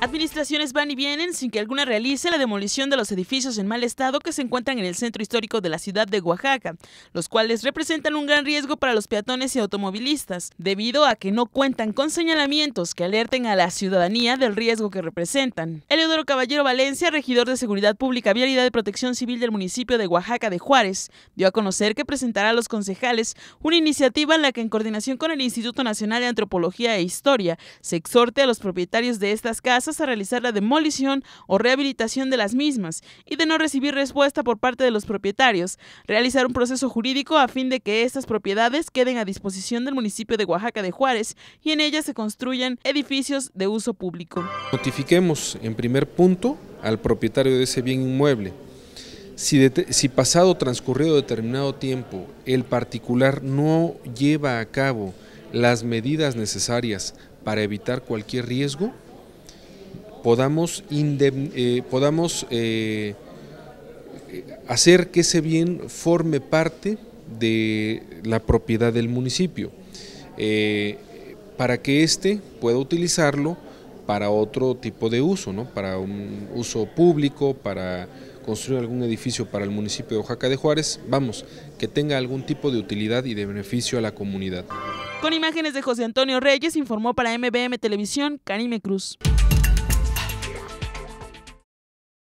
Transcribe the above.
Administraciones van y vienen sin que alguna realice la demolición de los edificios en mal estado que se encuentran en el centro histórico de la ciudad de Oaxaca, los cuales representan un gran riesgo para los peatones y automovilistas, debido a que no cuentan con señalamientos que alerten a la ciudadanía del riesgo que representan. Eleodoro Caballero Valencia, regidor de Seguridad Pública, Vialidad y Protección Civil del municipio de Oaxaca de Juárez, dio a conocer que presentará a los concejales una iniciativa en la que en coordinación con el Instituto Nacional de Antropología e Historia se exhorte a los propietarios de estas casas a realizar la demolición o rehabilitación de las mismas y de no recibir respuesta por parte de los propietarios, realizar un proceso jurídico a fin de que estas propiedades queden a disposición del municipio de Oaxaca de Juárez y en ellas se construyan edificios de uso público. Notifiquemos en primer punto al propietario de ese bien inmueble. Si, si pasado transcurrido determinado tiempo el particular no lleva a cabo las medidas necesarias para evitar cualquier riesgo, podamos, eh, podamos eh, hacer que ese bien forme parte de la propiedad del municipio, eh, para que éste pueda utilizarlo para otro tipo de uso, para un uso público, para construir algún edificio para el municipio de Oaxaca de Juárez, vamos, que tenga algún tipo de utilidad y de beneficio a la comunidad. Con imágenes de José Antonio Reyes informó para MBM Televisión Canime Cruz.